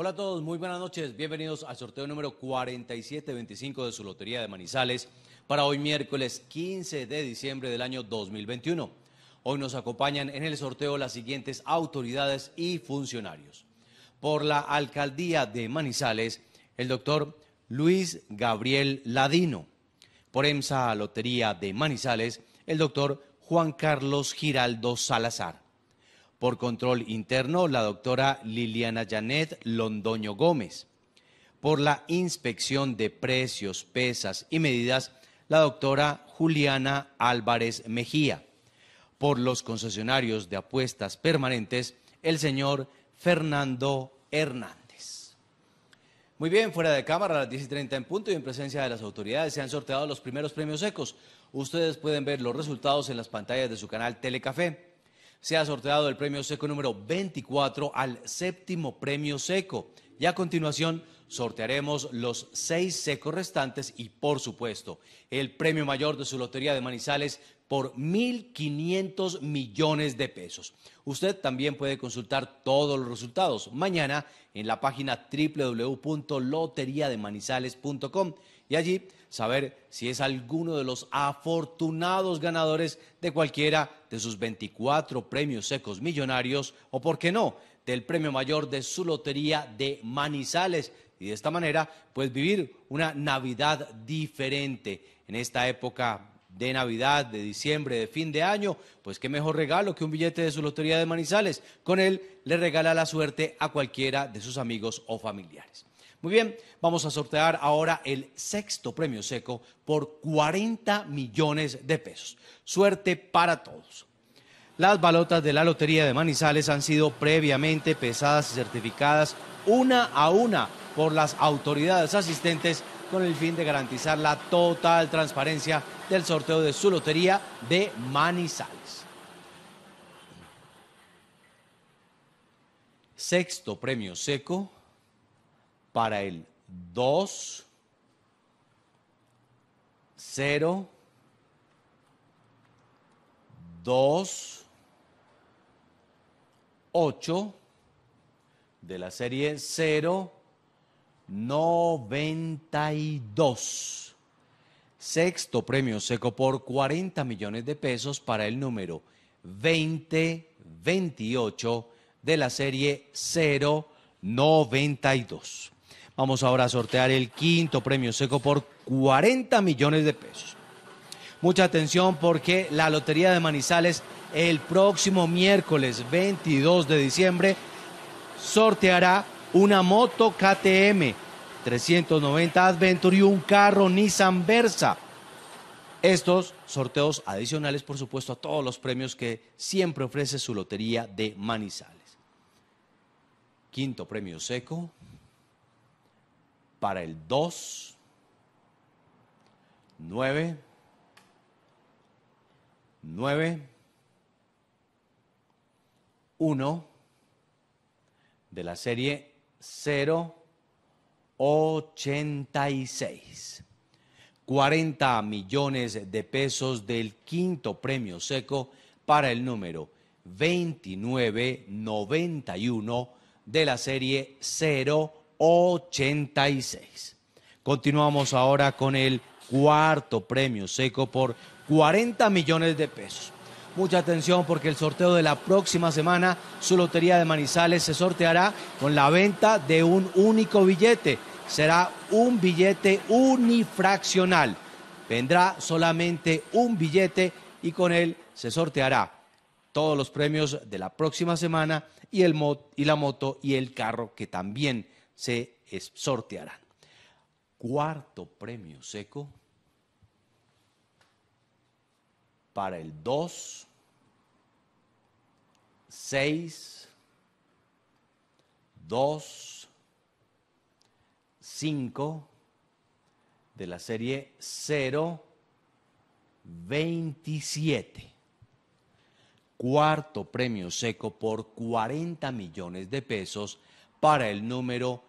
Hola a todos, muy buenas noches. Bienvenidos al sorteo número 4725 de su Lotería de Manizales para hoy miércoles 15 de diciembre del año 2021. Hoy nos acompañan en el sorteo las siguientes autoridades y funcionarios. Por la Alcaldía de Manizales, el doctor Luis Gabriel Ladino. Por EMSA Lotería de Manizales, el doctor Juan Carlos Giraldo Salazar. Por control interno, la doctora Liliana Janet Londoño Gómez. Por la inspección de precios, pesas y medidas, la doctora Juliana Álvarez Mejía. Por los concesionarios de apuestas permanentes, el señor Fernando Hernández. Muy bien, fuera de cámara a las 10 y 30 en punto y en presencia de las autoridades se han sorteado los primeros premios secos. Ustedes pueden ver los resultados en las pantallas de su canal Telecafé se ha sorteado el premio seco número 24 al séptimo premio seco. Y a continuación sortearemos los seis secos restantes y, por supuesto, el premio mayor de su lotería de Manizales por 1.500 millones de pesos. Usted también puede consultar todos los resultados mañana en la página www.loteriademanizales.com y allí saber si es alguno de los afortunados ganadores de cualquiera de sus 24 premios secos millonarios o, por qué no, del premio mayor de su lotería de Manizales y de esta manera pues vivir una Navidad diferente en esta época de Navidad, de diciembre, de fin de año, pues qué mejor regalo que un billete de su lotería de Manizales. Con él le regala la suerte a cualquiera de sus amigos o familiares. Muy bien, vamos a sortear ahora el sexto premio seco por 40 millones de pesos. Suerte para todos. Las balotas de la Lotería de Manizales han sido previamente pesadas y certificadas una a una por las autoridades asistentes con el fin de garantizar la total transparencia del sorteo de su lotería de Manizales. Sexto premio seco para el 2, 0, 2, 8 de la serie 0. 92. Sexto premio seco por 40 millones de pesos para el número 2028 de la serie 092. Vamos ahora a sortear el quinto premio seco por 40 millones de pesos. Mucha atención porque la Lotería de Manizales el próximo miércoles 22 de diciembre sorteará una moto KTM 390 Adventure y un carro Nissan Versa. Estos sorteos adicionales, por supuesto, a todos los premios que siempre ofrece su lotería de Manizales. Quinto premio seco para el 2, 9, 9, 1 de la serie 086. 40 millones de pesos del quinto premio seco para el número 2991 de la serie 086. Continuamos ahora con el cuarto premio seco por 40 millones de pesos. Mucha atención porque el sorteo de la próxima semana, su lotería de Manizales se sorteará con la venta de un único billete. Será un billete unifraccional. Vendrá solamente un billete y con él se sorteará todos los premios de la próxima semana y, el y la moto y el carro que también se sortearán. Cuarto premio seco para el 2 6, 2, 5 de la serie 0, 27. Cuarto premio seco por 40 millones de pesos para el número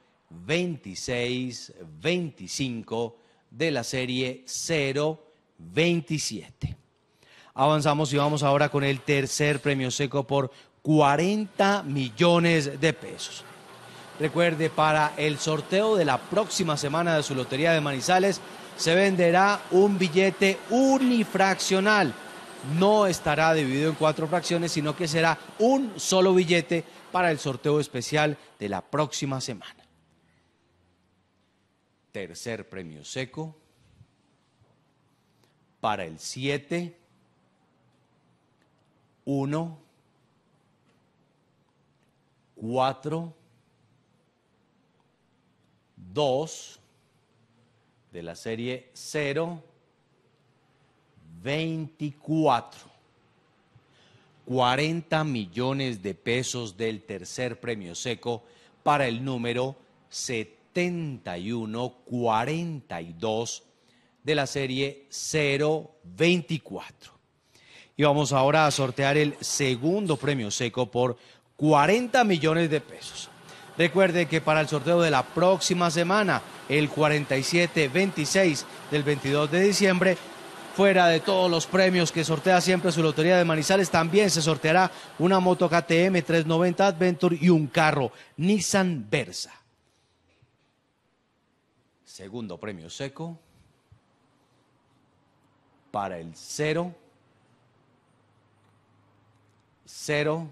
26-25 de la serie 0, 27. Avanzamos y vamos ahora con el tercer premio seco por 40 millones de pesos. Recuerde, para el sorteo de la próxima semana de su Lotería de Manizales se venderá un billete unifraccional. No estará dividido en cuatro fracciones, sino que será un solo billete para el sorteo especial de la próxima semana. Tercer premio seco para el 7, 1, 4, 2 de la serie 0, 24. 40 millones de pesos del tercer premio seco para el número 7142 de la serie 024. Y vamos ahora a sortear el segundo premio seco por 40 millones de pesos. Recuerde que para el sorteo de la próxima semana, el 47-26 del 22 de diciembre, fuera de todos los premios que sortea siempre su lotería de Manizales, también se sorteará una moto KTM 390 Adventure y un carro Nissan Versa. Segundo premio seco para el 0 0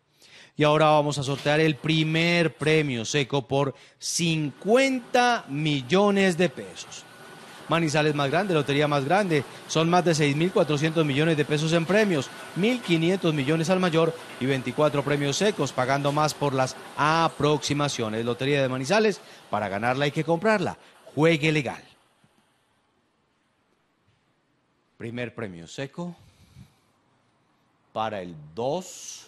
Y ahora vamos a sortear el primer premio seco por 50 millones de pesos. Manizales más grande, lotería más grande. Son más de 6.400 millones de pesos en premios, 1.500 millones al mayor y 24 premios secos, pagando más por las aproximaciones. Lotería de Manizales, para ganarla hay que comprarla. Juegue legal. Primer premio seco para el 2.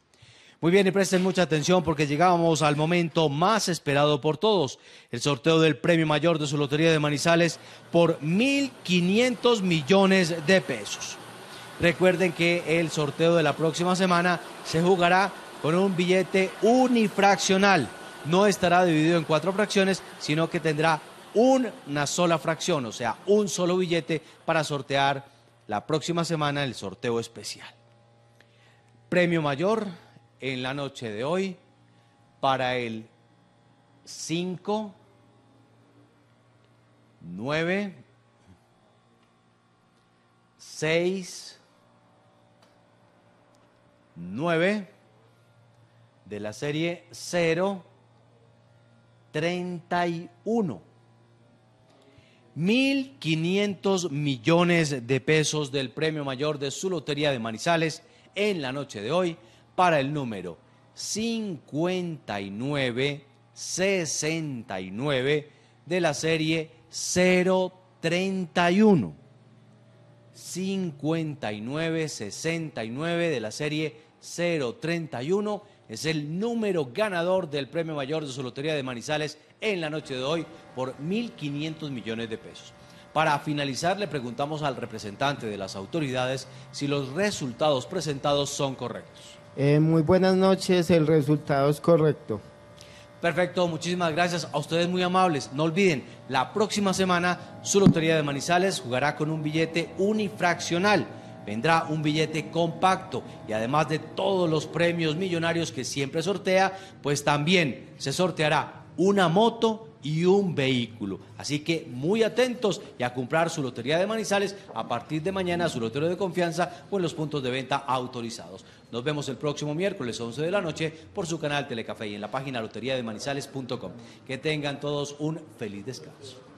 Muy bien, y presten mucha atención porque llegábamos al momento más esperado por todos, el sorteo del premio mayor de su lotería de Manizales por 1.500 millones de pesos. Recuerden que el sorteo de la próxima semana se jugará con un billete unifraccional. No estará dividido en cuatro fracciones, sino que tendrá una sola fracción, o sea, un solo billete para sortear la próxima semana el sorteo especial. Premio mayor en la noche de hoy para el 5, 9, 6, 9 de la serie 0, 31. 1.500 millones de pesos del premio mayor de su lotería de Manizales en la noche de hoy para el número 5969 de la serie 031. 5969 de la serie 031 es el número ganador del premio mayor de su lotería de Manizales en la noche de hoy por 1.500 millones de pesos. Para finalizar, le preguntamos al representante de las autoridades si los resultados presentados son correctos. Eh, muy buenas noches, el resultado es correcto. Perfecto, muchísimas gracias a ustedes muy amables. No olviden, la próxima semana su lotería de Manizales jugará con un billete unifraccional. Vendrá un billete compacto y además de todos los premios millonarios que siempre sortea, pues también se sorteará una moto y un vehículo. Así que muy atentos y a comprar su lotería de Manizales a partir de mañana, su lotería de confianza o en los puntos de venta autorizados. Nos vemos el próximo miércoles 11 de la noche por su canal Telecafé y en la página loteriademanizales.com. Que tengan todos un feliz descanso.